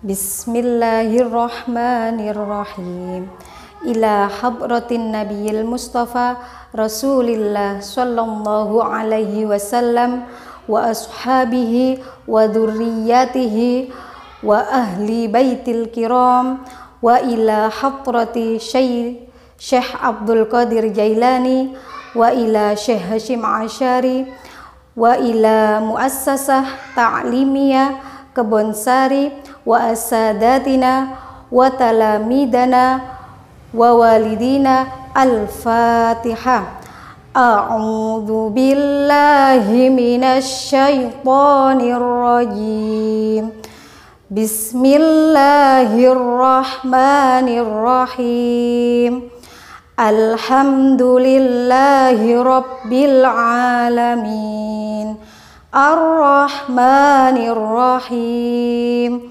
بسم الله الرحمن الرحيم إلى حضرة النبي المصطفى رسول الله صلى الله عليه وسلم وأصحابه وذرياته وأهل بيت الكرام وإلى حضرة شيخ شيخ عبد القادر جيلاني وإلى شيخ هشيم عشاري وإلى مؤسسة تعليمية كبنساري وأسادتنا وتلاميذنا ووالدينا الفاتحة أعوذ بالله من الشيطان الرجيم بسم الله الرحمن الرحيم الحمد لله رب العالمين الرحمن الرحيم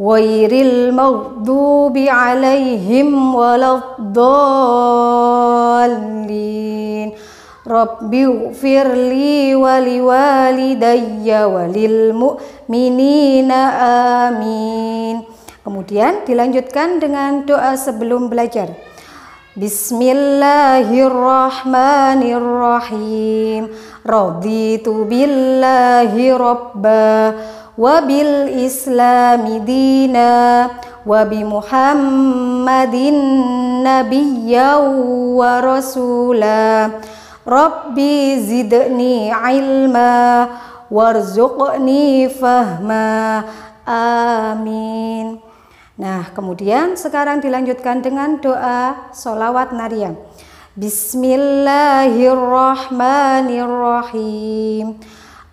غير المغضوب عليهم ولا الضالين رب اغفر لي ولوالدي وللمؤمنين آمين Kemudian dilanjutkan dengan doa sebelum belajar. Bismillahirrahmanirrahim. Raditu billahi rabba wabil islami dina wabi muhammadin nabiyya wa rasula rabbi zidni ilma warzuqni fahma amin Nah, kemudian sekarang dilanjutkan dengan doa solawat nariyah. Bismillahirrahmanirrahim.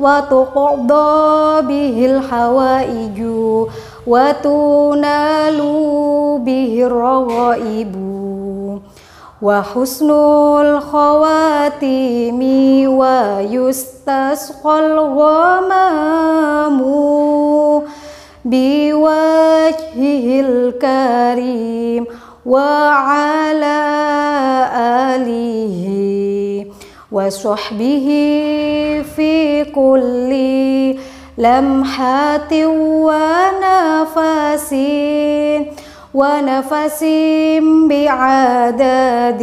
wa tuqda bihil hawa Iju, wa tunalu bihir raghaibu wa husnul khawatimi wa yustasqal ghamamu biwajhil karim wa ala alihi وصحبه في كل لمحات ونفس ونفس بعدد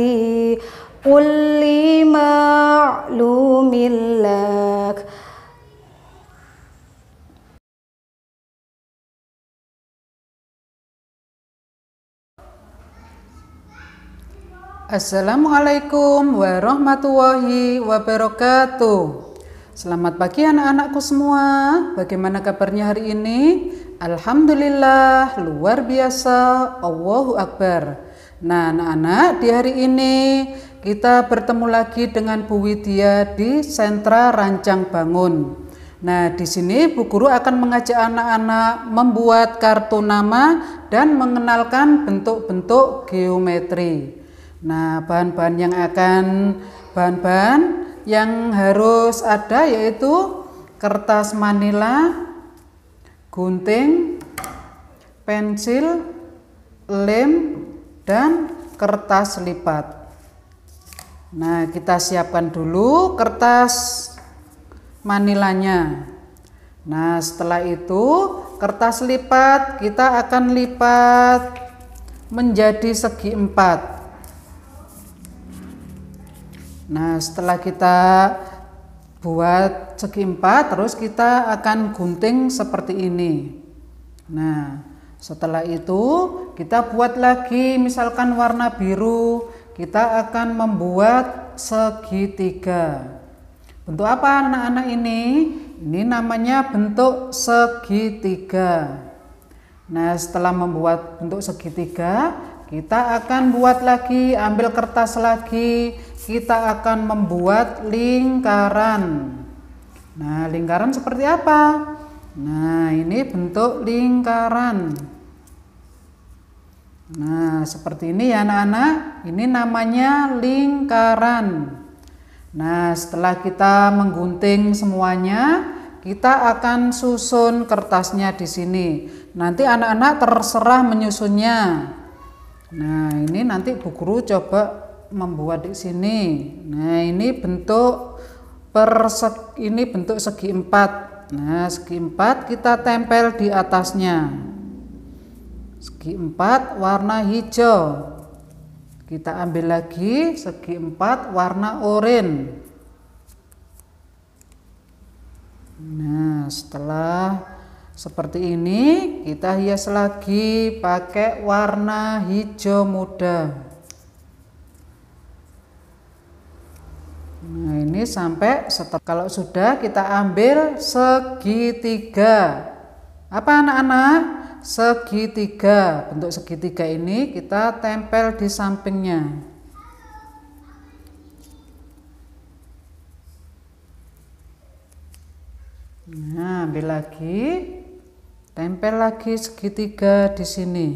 كل معلوم لك Assalamualaikum warahmatullahi wabarakatuh. Selamat pagi anak-anakku semua. Bagaimana kabarnya hari ini? Alhamdulillah, luar biasa. Allahu Akbar. Nah, anak-anak, di hari ini kita bertemu lagi dengan Bu Widya di sentra Rancang Bangun. Nah, di sini Bu Guru akan mengajak anak-anak membuat kartu nama dan mengenalkan bentuk-bentuk geometri. Nah, bahan-bahan yang akan bahan-bahan yang harus ada yaitu kertas manila, gunting, pensil, lem, dan kertas lipat. Nah, kita siapkan dulu kertas manilanya. Nah, setelah itu kertas lipat kita akan lipat menjadi segi empat. Nah, setelah kita buat segi empat, terus kita akan gunting seperti ini. Nah, setelah itu kita buat lagi misalkan warna biru, kita akan membuat segitiga. Bentuk apa anak-anak ini? Ini namanya bentuk segitiga. Nah, setelah membuat bentuk segitiga, kita akan buat lagi, ambil kertas lagi, kita akan membuat lingkaran. Nah, lingkaran seperti apa? Nah, ini bentuk lingkaran. Nah, seperti ini ya anak-anak. Ini namanya lingkaran. Nah, setelah kita menggunting semuanya, kita akan susun kertasnya di sini. Nanti anak-anak terserah menyusunnya. Nah, ini nanti Bu Guru coba membuat di sini. Nah, ini bentuk perseg ini bentuk segi empat. Nah, segi empat kita tempel di atasnya. Segi empat warna hijau. Kita ambil lagi segi empat warna oranye. Nah, setelah seperti ini kita hias lagi pakai warna hijau muda nah ini sampai setelah kalau sudah kita ambil segitiga apa anak-anak segitiga bentuk segitiga ini kita tempel di sampingnya nah ambil lagi Tempel lagi segitiga di sini.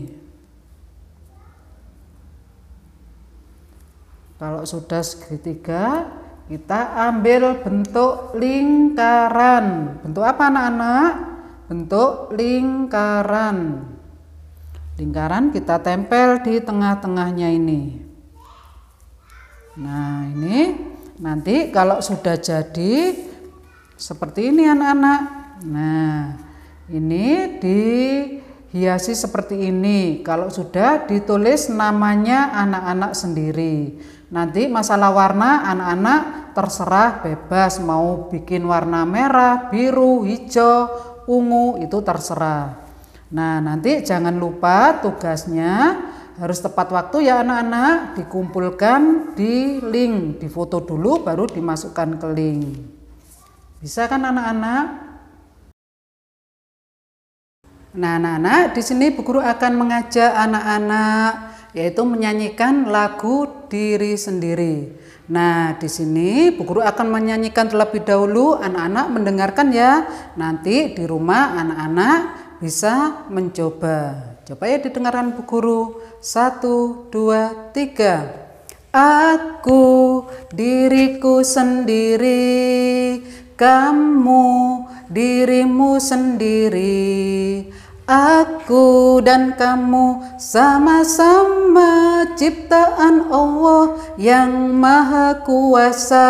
Kalau sudah segitiga, kita ambil bentuk lingkaran. Bentuk apa anak-anak? Bentuk lingkaran. Lingkaran kita tempel di tengah-tengahnya ini. Nah, ini nanti kalau sudah jadi seperti ini anak-anak. Nah, ini dihiasi seperti ini. Kalau sudah ditulis namanya anak-anak sendiri. Nanti masalah warna anak-anak terserah bebas mau bikin warna merah, biru, hijau, ungu itu terserah. Nah, nanti jangan lupa tugasnya harus tepat waktu ya anak-anak dikumpulkan di link difoto dulu baru dimasukkan ke link bisa kan anak-anak Nah, anak-anak, di sini Bu Guru akan mengajak anak-anak yaitu menyanyikan lagu diri sendiri. Nah, di sini Bu Guru akan menyanyikan terlebih dahulu, anak-anak mendengarkan ya. Nanti di rumah anak-anak bisa mencoba. Coba ya didengarkan Bu Guru. Satu, dua, tiga. Aku diriku sendiri, kamu dirimu sendiri Aku dan kamu sama-sama ciptaan Allah yang maha kuasa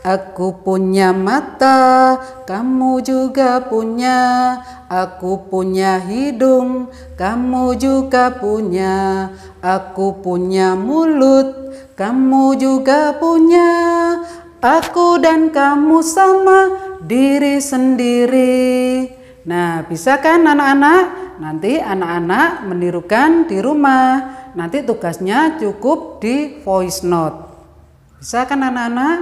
Aku punya mata, kamu juga punya Aku punya hidung, kamu juga punya Aku punya mulut, kamu juga punya Aku dan kamu sama diri sendiri Nah, bisa kan anak-anak? Nanti anak-anak menirukan di rumah. Nanti tugasnya cukup di voice note. Bisa kan anak-anak?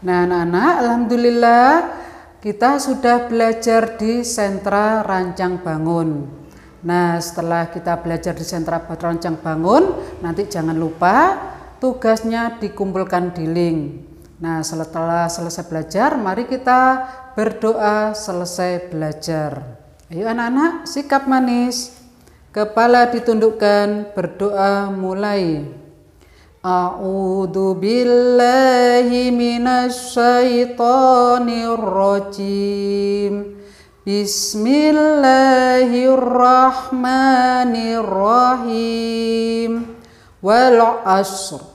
Nah, anak-anak, alhamdulillah kita sudah belajar di sentra rancang bangun. Nah, setelah kita belajar di sentra rancang bangun, nanti jangan lupa tugasnya dikumpulkan di link. Nah, setelah selesai belajar, mari kita berdoa selesai belajar. Ayo anak-anak, sikap manis. Kepala ditundukkan, berdoa mulai. A'udhu billahi minasyaitonir rajim. Bismillahirrahmanirrahim. Wal asr.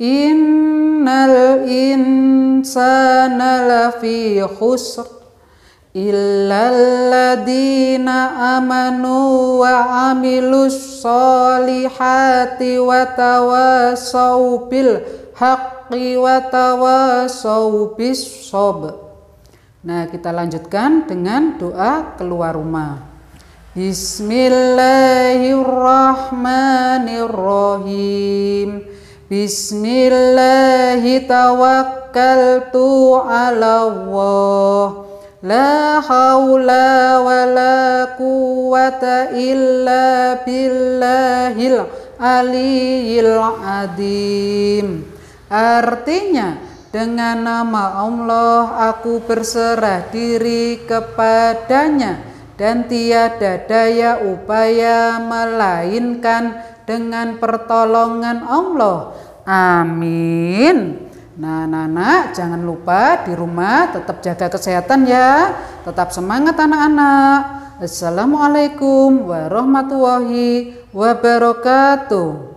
Innal insana lafi khusr illal ladina amanu wa amilus solihati wa tawasaw bil haqqi wa tawasaw bis sob. Nah, kita lanjutkan dengan doa keluar rumah. Bismillahirrahmanirrahim. Bismillahi tawakkaltu ala Allah La hawla wa la quwata illa billahil aliyil adim Artinya dengan nama Allah aku berserah diri kepadanya dan tiada daya upaya melainkan dengan pertolongan Allah. Amin. Nah, anak-anak jangan lupa di rumah tetap jaga kesehatan ya. Tetap semangat anak-anak. Assalamualaikum warahmatullahi wabarakatuh.